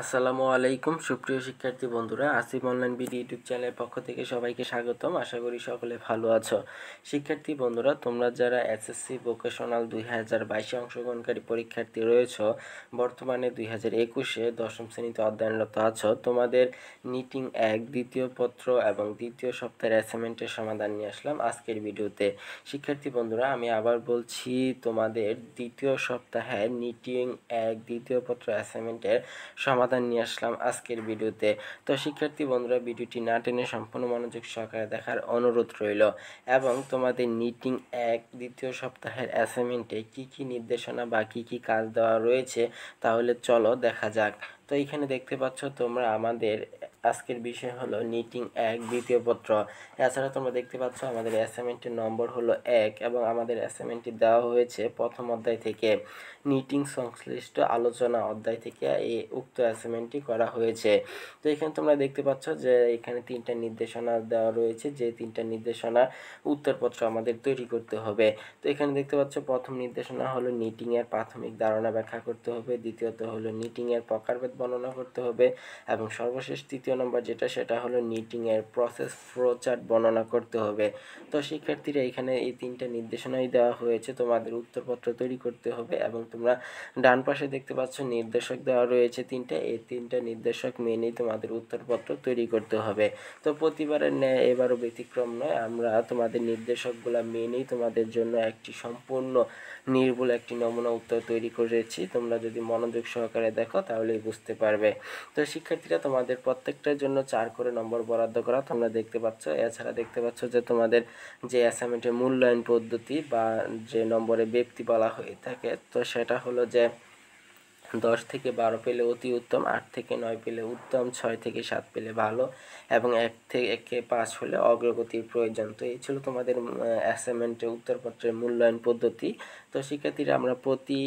আসসালামু আলাইকুম সুপ্রিয় শিক্ষার্থী বন্ধুরা আসিফ অনলাইন বিডি ইউটিউব চ্যানেলের পক্ষ থেকে সবাইকে স্বাগতম আশা করি সকলে ভালো আছো শিক্ষার্থী বন্ধুরা তোমরা যারা এসএসসি ভোকেশনাল দুই হাজার বাইশে অংশগ্রহণকারী পরীক্ষার্থী রয়েছ বর্তমানে দুই হাজার একুশে দশম শ্রেণীতে অধ্যয়নরত আছো তোমাদের নিটিং এক দ্বিতীয় পত্র এবং দ্বিতীয় সপ্তাহের অ্যাসাইনমেন্টের সমাধান নিয়ে আসলাম আজকের ভিডিওতে শিক্ষার্থী বন্ধুরা আমি আবার বলছি তোমাদের দ্বিতীয় সপ্তাহে নিটিং এক দ্বিতীয় পত্র অ্যাসাইনমেন্টের সমাধান সমাধান নিয়ে আসলাম আজকের ভিডিওতে তো শিক্ষার্থী বন্ধুরা ভিডিওটি না টেনে সম্পূর্ণ মনোযোগ সহকারে দেখার অনুরোধ রইল এবং তোমাদের নিটিং এক দ্বিতীয় সপ্তাহের অ্যাসাইনমেন্টে কি কি নির্দেশনা বা কি কি কাজ দেওয়া রয়েছে তাহলে চলো দেখা যাক তো এখানে দেখতে পাচ্ছ তোমরা আমাদের আজকের বিষয় হলো নিটিং এক দ্বিতীয় পত্র এছাড়া তোমরা দেখতে পাচ্ছ আমাদের অ্যাসাইনমেন্টের নম্বর হলো এক এবং আমাদের অ্যাসাইনমেন্টটি দেওয়া হয়েছে প্রথম অধ্যায় থেকে নিটিং সংশ্লিষ্ট আলোচনা অধ্যায় থেকে এই উক্ত অ্যাসাইনমেন্টটি করা হয়েছে তো এখানে তোমরা দেখতে পাচ্ছ যে এখানে তিনটা নির্দেশনা দেওয়া রয়েছে যে তিনটা নির্দেশনা উত্তরপত্র আমাদের তৈরি করতে হবে তো এখানে দেখতে পাচ্ছ প্রথম নির্দেশনা হলো নিটিংয়ের প্রাথমিক ধারণা ব্যাখ্যা করতে হবে দ্বিতীয়ত হলো নিটিংয়ের প্রকারভেদ বর্ণনা করতে হবে এবং সর্বশেষ তৃতীয় দ্বিতীয় নম্বর যেটা সেটা হলো নিটিংয়ের প্রসেস ফ্লোচার্ট বর্ণনা করতে হবে তো শিক্ষার্থীরা এখানে এই তিনটা নির্দেশনাই দেওয়া হয়েছে তোমাদের উত্তরপত্র তৈরি করতে হবে এবং তোমরা ডান পাশে দেখতে পাচ্ছ নির্দেশক দেওয়া রয়েছে তিনটা এই তিনটা নির্দেশক মেনেই তোমাদের উত্তরপত্র তৈরি করতে হবে তো প্রতিবারের ন্যায় এবারও ব্যতিক্রম নয় আমরা তোমাদের নির্দেশকগুলো মেনেই তোমাদের জন্য একটি সম্পূর্ণ নির্ভুল একটি নমুনা উত্তর তৈরি করেছি তোমরা যদি মনোযোগ সহকারে দেখো তাহলেই বুঝতে পারবে তো শিক্ষার্থীরা তোমাদের প্রত্যেক প্রত্যেকটার জন্য চার করে নম্বর বরাদ্দ করা তোমরা দেখতে পাচ্ছ এছাড়া দেখতে পাচ্ছ যে তোমাদের যে অ্যাসাইনমেন্টের মূল্যায়ন পদ্ধতি বা যে নম্বরে ব্যক্তি বলা হয়ে থাকে তো সেটা হলো যে দশ থেকে বারো পেলে অতি উত্তম আট থেকে নয় পেলে উত্তম ছয় থেকে সাত পেলে ভালো এবং এক থেকে একে পাঁচ হলে অগ্রগতির প্রয়োজন তো এই ছিল তোমাদের অ্যাসাইনমেন্টে উত্তরপত্রের মূল্যায়ন পদ্ধতি তো শিক্ষার্থীরা আমরা প্রতি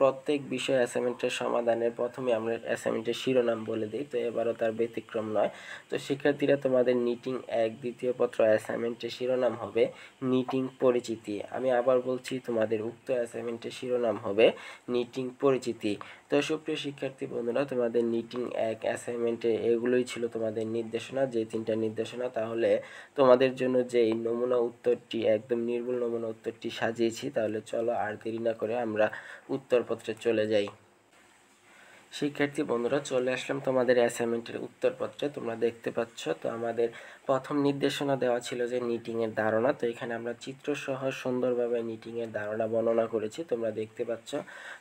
প্রত্যেক বিষয় অ্যাসাইনমেন্টের সমাধানের প্রথমে আমরা অ্যাসাইনমেন্টের শিরোনাম বলে দিই তো এবারও তার ব্যতিক্রম নয় তো শিক্ষার্থীরা তোমাদের নিটিং এক দ্বিতীয় পত্র অ্যাসাইনমেন্টের শিরোনাম হবে নিটিং পরিচিতি আমি আবার বলছি তোমাদের উক্ত অ্যাসাইনমেন্টের শিরোনাম হবে নিটিং পরিচিতি তো সুপ্রিয় শিক্ষার্থী বন্ধুরা তোমাদের নিটিং এক অ্যাসাইনমেন্টে এগুলোই ছিল তোমাদের নির্দেশনা যে তিনটা নির্দেশনা তাহলে তোমাদের জন্য যে এই নমুনা উত্তরটি একদম নির্ভুল নমুনা উত্তরটি সাজিয়েছি তাহলে চলো আর দেরি না করে আমরা উত্তর উত্তরপত্রে চলে যাই শিক্ষার্থী বন্ধুরা চলে আসলাম তোমাদের অ্যাসাইনমেন্টের উত্তরপত্রে তোমরা দেখতে পাচ্ছ তো আমাদের প্রথম নির্দেশনা দেওয়া ছিল যে নিটিংয়ের ধারণা তো এখানে আমরা চিত্রসহ সুন্দরভাবে নিটিংয়ের ধারণা বর্ণনা করেছি তোমরা দেখতে পাচ্ছ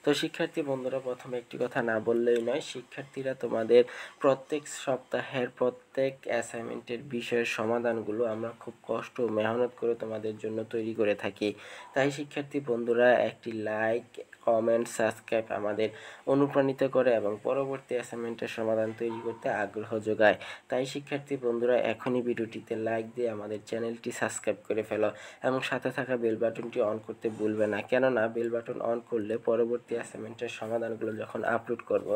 তো শিক্ষার্থী বন্ধুরা প্রথমে একটি কথা না বললেই নয় শিক্ষার্থীরা তোমাদের প্রত্যেক সপ্তাহের প্রত্যেক অ্যাসাইনমেন্টের বিষয়ের সমাধানগুলো আমরা খুব কষ্ট মেহনত করে তোমাদের জন্য তৈরি করে থাকি তাই শিক্ষার্থী বন্ধুরা একটি লাইক কমেন্ট সাবস্ক্রাইব আমাদের অনুপ্রাণিত করে এবং পরবর্তী অ্যাসাইনমেন্টের সমাধান তৈরি করতে আগ্রহ যোগায় তাই শিক্ষার্থী বন্ধুরা এখনই ভিডিওটিতে লাইক দিয়ে আমাদের চ্যানেলটি সাবস্ক্রাইব করে ফেলো এবং সাথে থাকা বেল বাটনটি অন করতে ভুলবে না কেননা বেল বাটন অন করলে পরবর্তী অ্যাসাইনমেন্টের সমাধানগুলো যখন আপলোড করব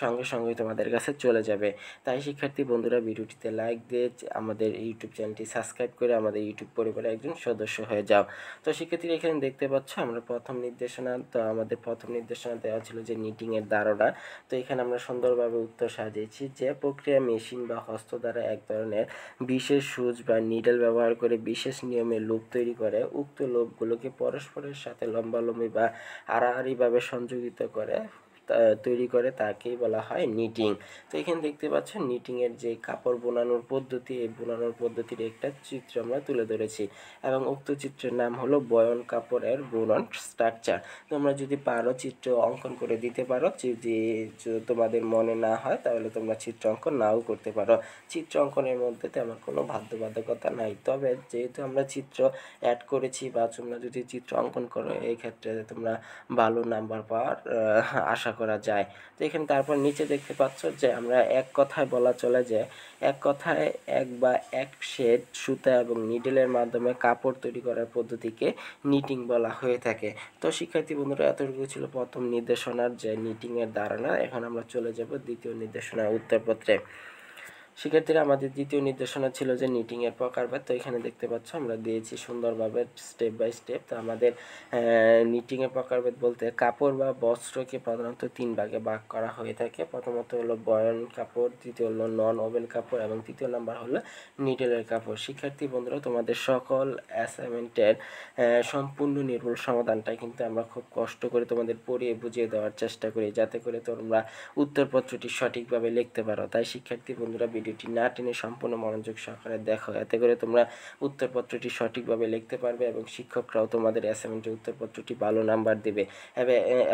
সঙ্গে সঙ্গে তোমাদের কাছে চলে যাবে তাই শিক্ষার্থী বন্ধুরা ভিডিওটিতে লাইক দিয়ে আমাদের ইউটিউব চ্যানেলটি সাবস্ক্রাইব করে আমাদের ইউটিউব পরিবারের একজন সদস্য হয়ে যাও তো শিক্ষার্থীরা এখানে দেখতে পাচ্ছ আমরা প্রথম নির্দেশনা তো আমাদের আমাদের প্রথম নির্দেশনা দেওয়া ছিল যে নিটিংয়ের ধারণা তো এখানে আমরা সুন্দরভাবে উত্তর সাজিয়েছি যে প্রক্রিয়া মেশিন বা হস্ত দ্বারা এক ধরনের বিশেষ সুচ বা নিডেল ব্যবহার করে বিশেষ নিয়মে লোভ তৈরি করে উক্ত লোভগুলোকে পরস্পরের সাথে লম্বালম্বি বা আড়াআড়িভাবে সংযোগিত করে তৈরি করে তাকেই বলা হয় নিটিং তো এখানে দেখতে পাচ্ছ নিটিংয়ের যে কাপড় বোনানোর পদ্ধতি এই বোনানোর পদ্ধতির একটা চিত্র আমরা তুলে ধরেছি এবং উক্ত চিত্রের নাম হলো বয়ন কাপড়ের বুনন স্ট্রাকচার তোমরা যদি পারো চিত্র অঙ্কন করে দিতে পারো যদি তোমাদের মনে না হয় তাহলে তোমরা চিত্র অঙ্কন নাও করতে পারো চিত্র অঙ্কনের মধ্যে তেমন কোনো বাধ্যবাধকতা নাই তবে যেহেতু আমরা চিত্র অ্যাড করেছি বা তোমরা যদি চিত্র অঙ্কন করো এই ক্ষেত্রে তোমরা ভালো নাম্বার পাওয়ার আশা ব্যাখ্যা করা যায় তো এখানে তারপর নিচে দেখতে পাচ্ছ যে আমরা এক কথায় বলা চলে যে এক কথায় এক বা এক শেড সুতা এবং নিডেলের মাধ্যমে কাপড় তৈরি করার পদ্ধতিকে নিটিং বলা হয়ে থাকে তো শিক্ষার্থী বন্ধুরা এতটুকু ছিল প্রথম নির্দেশনার যে নিটিংয়ের ধারণা এখন আমরা চলে যাব দ্বিতীয় নির্দেশনা উত্তরপত্রে শিক্ষার্থীরা আমাদের দ্বিতীয় নির্দেশনা ছিল যে নিটিংয়ের প্রকারভেদ তো এখানে দেখতে পাচ্ছ আমরা দিয়েছি সুন্দরভাবে স্টেপ বাই স্টেপ তো আমাদের নিটিংয়ের প্রকারভেদ বলতে কাপড় বা বস্ত্রকে প্রধানত তিন ভাগে ভাগ করা হয়ে থাকে প্রথমত হলো বয়ন কাপড় দ্বিতীয় হলো নন ওভেন কাপড় এবং তৃতীয় নাম্বার হলো নিটেলের কাপড় শিক্ষার্থী বন্ধুরা তোমাদের সকল অ্যাসাইনমেন্টের সম্পূর্ণ নির্ভুল সমাধানটা কিন্তু আমরা খুব কষ্ট করে তোমাদের পড়িয়ে বুঝিয়ে দেওয়ার চেষ্টা করি যাতে করে তোমরা উত্তরপত্রটি সঠিকভাবে লিখতে পারো তাই শিক্ষার্থী বন্ধুরা ভিডিওটি না টেনে সম্পূর্ণ মনোযোগ সহকারে দেখো এতে করে তোমরা উত্তরপত্রটি সঠিকভাবে লিখতে পারবে এবং শিক্ষকরাও তোমাদের অ্যাসাইনমেন্টে উত্তরপত্রটি ভালো নাম্বার দেবে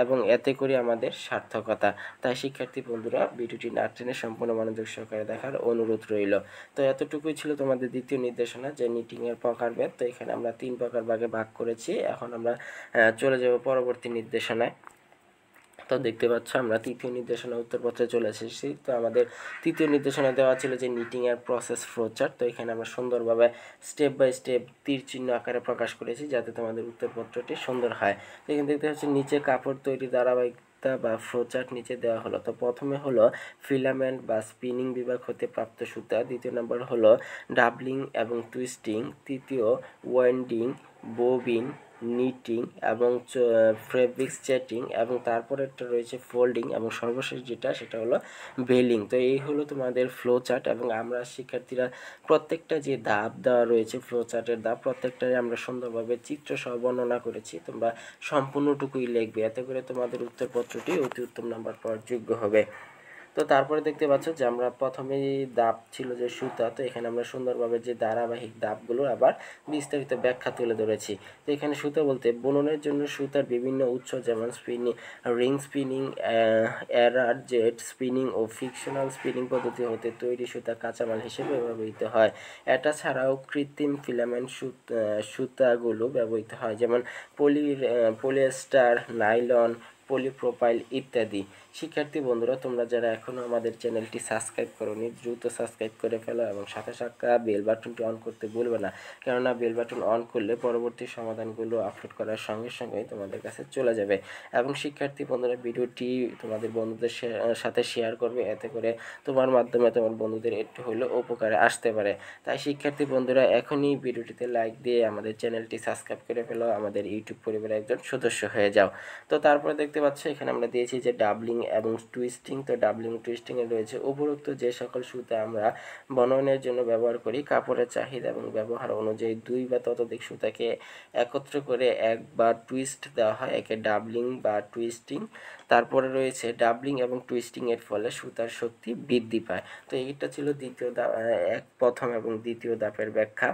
এবং এতে করে আমাদের সার্থকতা তাই শিক্ষার্থী বন্ধুরা ভিডিওটি না টেনে সম্পূর্ণ মনোযোগ সহকারে দেখার অনুরোধ রইল তো এতটুকুই ছিল তোমাদের দ্বিতীয় নির্দেশনা যে নিটিংয়ের প্রকারভেদ তো এখানে আমরা তিন প্রকার ভাগে ভাগ করেছি এখন আমরা চলে যাব পরবর্তী নির্দেশনায় তো দেখতে পাচ্ছ আমরা তৃতীয় নির্দেশনা উত্তরপত্রে চলে এসেছি তো আমাদের তৃতীয় নির্দেশনা দেওয়া ছিল যে নিটিং এর প্রসেস ফ্লোচার্ট তো এখানে আমরা সুন্দরভাবে স্টেপ বাই স্টেপ তীর চিহ্ন আকারে প্রকাশ করেছি যাতে তোমাদের উত্তরপত্রটি সুন্দর হয় তো এখানে দেখতে পাচ্ছি নিচে কাপড় তৈরি ধারাবাহিক বা ফ্লোচার্ট নিচে দেওয়া হলো তো প্রথমে হলো ফিলামেন্ট বা স্পিনিং বিভাগ হতে প্রাপ্ত সুতা দ্বিতীয় নম্বর হলো ডাবলিং এবং টুইস্টিং তৃতীয় ওয়াইন্ডিং বোবিন নিটিং এবং ফেব্রিক্স চেটিং এবং তারপরে একটা রয়েছে ফোল্ডিং এবং সর্বশেষ যেটা সেটা হলো বেলিং তো এই হলো তোমাদের ফ্লো চার্ট এবং আমরা শিক্ষার্থীরা প্রত্যেকটা যে ধাপ দেওয়া রয়েছে ফ্লো চার্টের ধাপ প্রত্যেকটাই আমরা সুন্দরভাবে চিত্র সহ বর্ণনা করেছি তোমরা সম্পূর্ণটুকুই লিখবে এতে করে তোমাদের উত্তরপত্রটি অতি উত্তম নাম্বার পাওয়ার যোগ্য হবে তো তারপরে দেখতে পাচ্ছ যে আমরা প্রথমেই দাব ছিল যে সুতা তো এখানে আমরা সুন্দরভাবে যে ধারাবাহিক দাপগুলো আবার বিস্তারিত ব্যাখ্যা তুলে ধরেছি তো এখানে সুতা বলতে বুননের জন্য সুতার বিভিন্ন উৎস যেমন spinning ring spinning air jet spinning ও ফিকশনাল স্পিনিং পদ্ধতি হতে তৈরি সুতা কাঁচামাল হিসেবে ব্যবহৃত হয় এটা ছাড়াও কৃত্রিম ফিলামেন্ট সুতাগুলো ব্যবহৃত হয় যেমন poly polyester nylon poly profile ইত্যাদি শিক্ষার্থী বন্ধুরা তোমরা যারা এখনও আমাদের চ্যানেলটি সাবস্ক্রাইব করোনি দ্রুত সাবস্ক্রাইব করে ফেলো এবং সাথে সাক্ষা বেল বাটনটি অন করতে ভুলবে না কেননা বেল বাটন অন করলে পরবর্তী সমাধানগুলো আপলোড করার সঙ্গে সঙ্গেই তোমাদের কাছে চলে যাবে এবং শিক্ষার্থী বন্ধুরা ভিডিওটি তোমাদের বন্ধুদের সাথে শেয়ার করবে এতে করে তোমার মাধ্যমে তোমার বন্ধুদের একটু হলেও উপকারে আসতে পারে তাই শিক্ষার্থী বন্ধুরা এখনই ভিডিওটিতে লাইক দিয়ে আমাদের চ্যানেলটি সাবস্ক্রাইব করে ফেলো আমাদের ইউটিউব পরিবারের একজন সদস্য হয়ে যাও তো তারপরে দেখতে দেখতে পাচ্ছ এখানে আমরা দিয়েছি যে ডাবলিং এবং টুইস্টিং তো ডাবলিং এ রয়েছে উপরোক্ত যে সকল সুতা আমরা বনয়নের জন্য ব্যবহার করি কাপড়ের চাহিদা এবং ব্যবহার অনুযায়ী দুই বা ততোধিক সুতাকে একত্র করে একবার টুইস্ট দেওয়া হয় একে ডাবলিং বা টুইস্টিং তারপরে রয়েছে ডাবলিং এবং টুইস্টিংয়ের ফলে সুতার শক্তি বৃদ্ধি পায় তো এইটা ছিল দ্বিতীয় ধাপ এক প্রথম এবং দ্বিতীয় ধাপের ব্যাখ্যা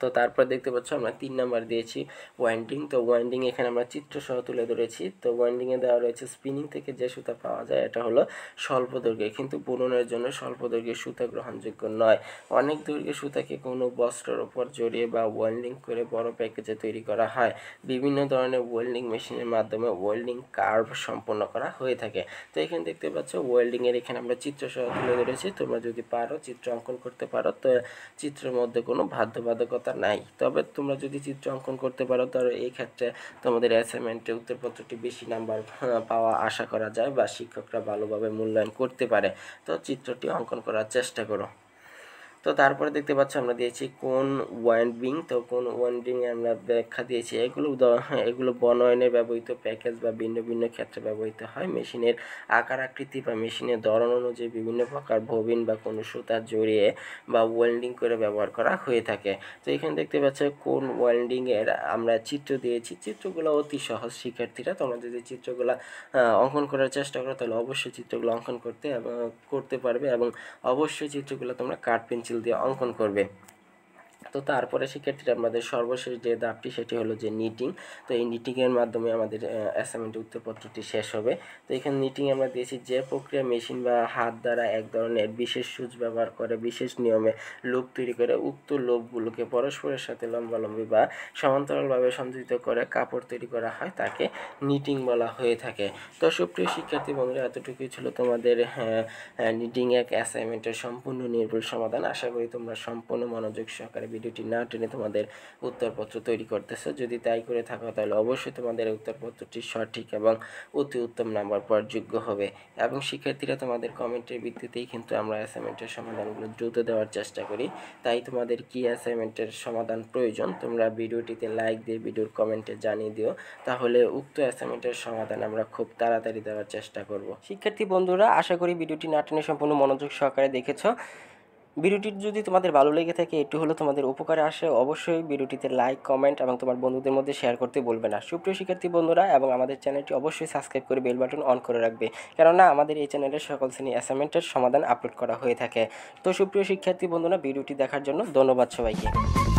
তো তারপর দেখতে পাচ্ছ আমরা তিন নাম্বার দিয়েছি ওয়াইন্ডিং তো ওয়াইন্ডিং এখানে আমরা চিত্র সহ তুলে ধরেছি তো ওয়াইন্ডিংয়ে দেওয়া রয়েছে স্পিনিং থেকে যে সুতা পাওয়া যায় এটা হলো স্বল্প দৈর্ঘ্য কিন্তু বুননের জন্য স্বল্প দৈর্ঘ্যের সুতা গ্রহণযোগ্য নয় অনেক দৈর্ঘ্য সুতাকে কোনো বস্ত্রের ওপর জড়িয়ে বা ওয়েল্ডিং করে বড় প্যাকেজে তৈরি করা হয় বিভিন্ন ধরনের ওয়েল্ডিং মেশিনের মাধ্যমে ওয়েল্ডিং কার্ভ সম্পন্ন করা হয়ে থাকে তো এখানে দেখতে পাচ্ছ ওয়েল্ডিংয়ের এখানে আমরা চিত্র সহ তুলে ধরেছি তোমরা যদি পারো চিত্র অঙ্কন করতে পারো তো চিত্রের মধ্যে কোনো বাধ্যবাধকতা কথা নাই তবে তোমরা যদি চিত্র অঙ্কন করতে পারো তাহলে এই ক্ষেত্রে তোমাদের অ্যাসাইনমেন্টে উত্তরপত্রটি বেশি নাম্বার পাওয়া আশা করা যায় বা শিক্ষকরা ভালোভাবে মূল্যায়ন করতে পারে তো চিত্রটি অঙ্কন করার চেষ্টা করো তো তারপরে দেখতে পাচ্ছ আমরা দিয়েছি কোন ওয়াইন্ডিং তো কোন ওয়াইন্ডিং আমরা ব্যাখ্যা দিয়েছি এগুলো হ্যাঁ, এগুলো বনয়নে ব্যবহৃত প্যাকেজ বা ভিন্ন ভিন্ন ক্ষেত্রে ব্যবহৃত হয় মেশিনের আকার আকৃতি বা মেশিনের ধরন অনুযায়ী বিভিন্ন প্রকার ভবিন বা কোনো সুতা জড়িয়ে বা ওয়েল্ডিং করে ব্যবহার করা হয়ে থাকে তো এখানে দেখতে পাচ্ছ কোন ওয়েল্ডিংয়ের আমরা চিত্র দিয়েছি চিত্রগুলো অতি সহজ শিক্ষার্থীরা তোমরা যদি চিত্রগুলো অঙ্কন করার চেষ্টা করো তাহলে অবশ্যই চিত্রগুলো অঙ্কন করতে করতে পারবে এবং অবশ্যই চিত্রগুলো তোমরা কাঠ পেন্সিল পেন্সিল দিয়ে অঙ্কন করবে তো তারপরে শিক্ষার্থীরা আমাদের সর্বশেষ যে দাবটি সেটি হলো যে নিটিং তো এই নিটিংয়ের মাধ্যমে আমাদের অ্যাসাইনমেন্টের উত্তরপত্রটি শেষ হবে তো এখানে নিটিং আমরা দিয়েছি যে প্রক্রিয়া মেশিন বা হাত দ্বারা এক ধরনের বিশেষ সুচ ব্যবহার করে বিশেষ নিয়মে লোভ তৈরি করে উক্ত লোভগুলোকে পরস্পরের সাথে লম্বালম্বি বা সমান্তরালভাবে সংযুক্ত করে কাপড় তৈরি করা হয় তাকে নিটিং বলা হয়ে থাকে তো সুপ্রিয় শিক্ষার্থী বন্ধুরা এতটুকুই ছিল তোমাদের নিটিং এক অ্যাসাইনমেন্টের সম্পূর্ণ নির্ভুল সমাধান আশা করি তোমরা সম্পূর্ণ মনোযোগ সহকারে ভিডিওটি না টেনে তোমাদের উত্তরপত্র তৈরি করতেছো যদি তাই করে থাকো তাহলে অবশ্যই তোমাদের উত্তরপত্রটি সঠিক এবং অতি উত্তম নাম্বার পাওয়ার যোগ্য হবে এবং শিক্ষার্থীরা তোমাদের কমেন্টের ভিত্তিতেই কিন্তু আমরা অ্যাসাইনমেন্টের সমাধানগুলো দ্রুত দেওয়ার চেষ্টা করি তাই তোমাদের কি অ্যাসাইনমেন্টের সমাধান প্রয়োজন তোমরা ভিডিওটিতে লাইক দিয়ে ভিডিওর কমেন্টে জানিয়ে দিও তাহলে উক্ত অ্যাসাইনমেন্টের সমাধান আমরা খুব তাড়াতাড়ি দেওয়ার চেষ্টা করব শিক্ষার্থী বন্ধুরা আশা করি ভিডিওটি নাটনে সম্পূর্ণ মনোযোগ সহকারে দেখেছো ভিডিওটি যদি তোমাদের ভালো লেগে থাকে একটু হলো তোমাদের উপকারে আসে অবশ্যই ভিডিওটিতে লাইক কমেন্ট এবং তোমার বন্ধুদের মধ্যে শেয়ার করতে বলবে না সুপ্রিয় শিক্ষার্থী বন্ধুরা এবং আমাদের চ্যানেলটি অবশ্যই সাবস্ক্রাইব করে বেল বাটন অন করে রাখবে কেননা আমাদের এই চ্যানেলের সকল শ্রেণী অ্যাসাইনমেন্টের সমাধান আপলোড করা হয়ে থাকে তো সুপ্রিয় শিক্ষার্থী বন্ধুরা ভিডিওটি দেখার জন্য ধন্যবাদ সবাইকে